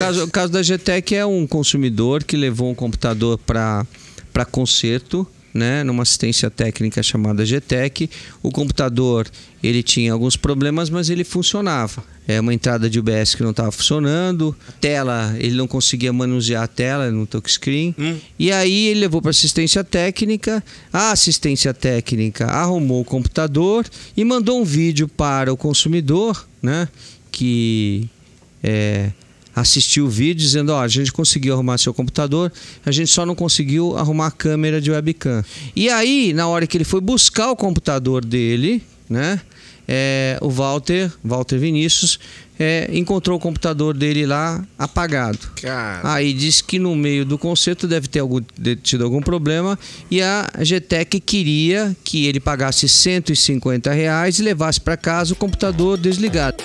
O caso, o caso da GTEC é um consumidor que levou um computador para conserto, né, numa assistência técnica chamada GTEC. O computador ele tinha alguns problemas, mas ele funcionava. É uma entrada de UBS que não estava funcionando, a tela, ele não conseguia manusear a tela no touchscreen. Hum. E aí ele levou para assistência técnica. A assistência técnica arrumou o computador e mandou um vídeo para o consumidor, né, que é, assistiu o vídeo dizendo: Ó, oh, a gente conseguiu arrumar seu computador, a gente só não conseguiu arrumar a câmera de webcam. E aí, na hora que ele foi buscar o computador dele, né? É, o Walter, Walter Vinícius, é, encontrou o computador dele lá apagado. Cara. Aí disse que no meio do concerto deve ter algum, tido algum problema e a GTEC queria que ele pagasse 150 reais e levasse para casa o computador desligado.